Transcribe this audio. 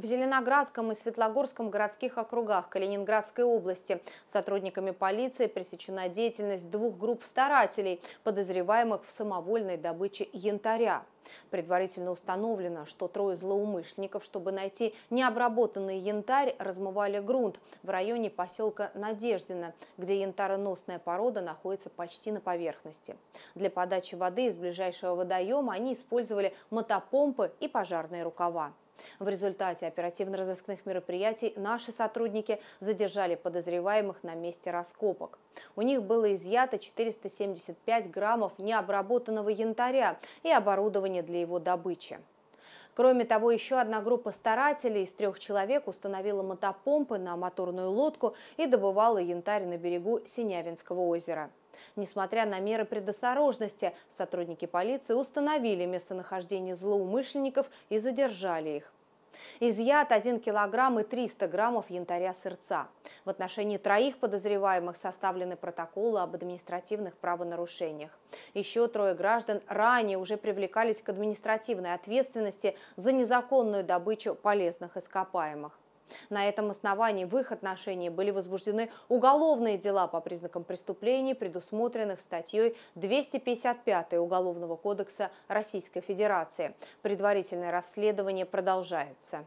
В Зеленоградском и Светлогорском городских округах Калининградской области сотрудниками полиции пресечена деятельность двух групп старателей, подозреваемых в самовольной добыче янтаря. Предварительно установлено, что трое злоумышленников, чтобы найти необработанный янтарь, размывали грунт в районе поселка Надеждина, где янтароносная порода находится почти на поверхности. Для подачи воды из ближайшего водоема они использовали мотопомпы и пожарные рукава. В результате оперативно-розыскных мероприятий наши сотрудники задержали подозреваемых на месте раскопок. У них было изъято 475 граммов необработанного янтаря и оборудование для его добычи. Кроме того, еще одна группа старателей из трех человек установила мотопомпы на моторную лодку и добывала янтарь на берегу Синявинского озера. Несмотря на меры предосторожности, сотрудники полиции установили местонахождение злоумышленников и задержали их. Изъят 1 килограмм и 300 граммов янтаря сырца. В отношении троих подозреваемых составлены протоколы об административных правонарушениях. Еще трое граждан ранее уже привлекались к административной ответственности за незаконную добычу полезных ископаемых. На этом основании в их отношении были возбуждены уголовные дела по признакам преступлений, предусмотренных статьей 255 Уголовного кодекса Российской Федерации. Предварительное расследование продолжается.